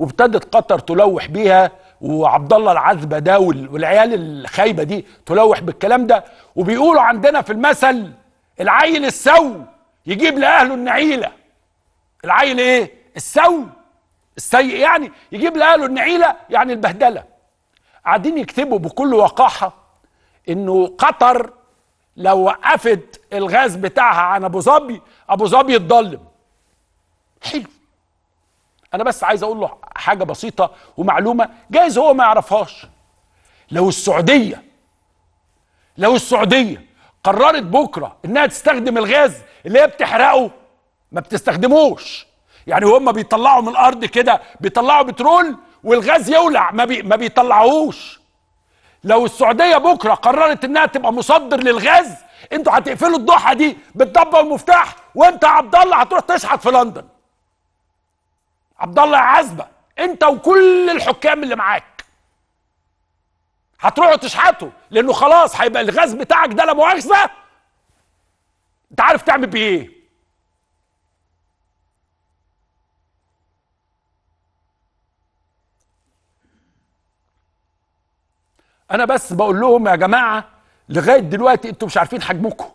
وابتدت قطر تلوح بيها وعبد الله العذبه ده والعيال الخايبه دي تلوح بالكلام ده وبيقولوا عندنا في المثل العيل السو يجيب لاهله النعيله العيل ايه السو السيء يعني يجيب لاهله النعيله يعني البهدله قاعدين يكتبوا بكل وقاحه انه قطر لو وقفت الغاز بتاعها عن ابو ظبي ابو ظبي اتظلم حلو انا بس عايز اقول له حاجه بسيطه ومعلومه جايز هو ما يعرفهاش لو السعوديه لو السعوديه قررت بكره انها تستخدم الغاز اللي هي بتحرقه ما بتستخدموش يعني هما بيطلعوا من الارض كده بيطلعوا بترول والغاز يولع ما, بي ما بيطلعوش لو السعوديه بكره قررت انها تبقى مصدر للغاز انتوا هتقفلوا الضحى دي بالضبه والمفتاح وانت يا عبد الله هتروح تشحط في لندن عبد الله يا عزبه انت وكل الحكام اللي معاك هتروحوا تشحتوا لانه خلاص هيبقى الغاز بتاعك ده لا مؤاخذه انت عارف تعمل بيه ايه انا بس بقول لهم يا جماعه لغايه دلوقتي انتوا مش عارفين حجمكم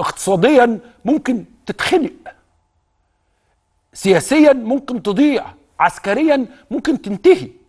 اقتصاديا ممكن تتخنق سياسيا ممكن تضيع عسكريا ممكن تنتهي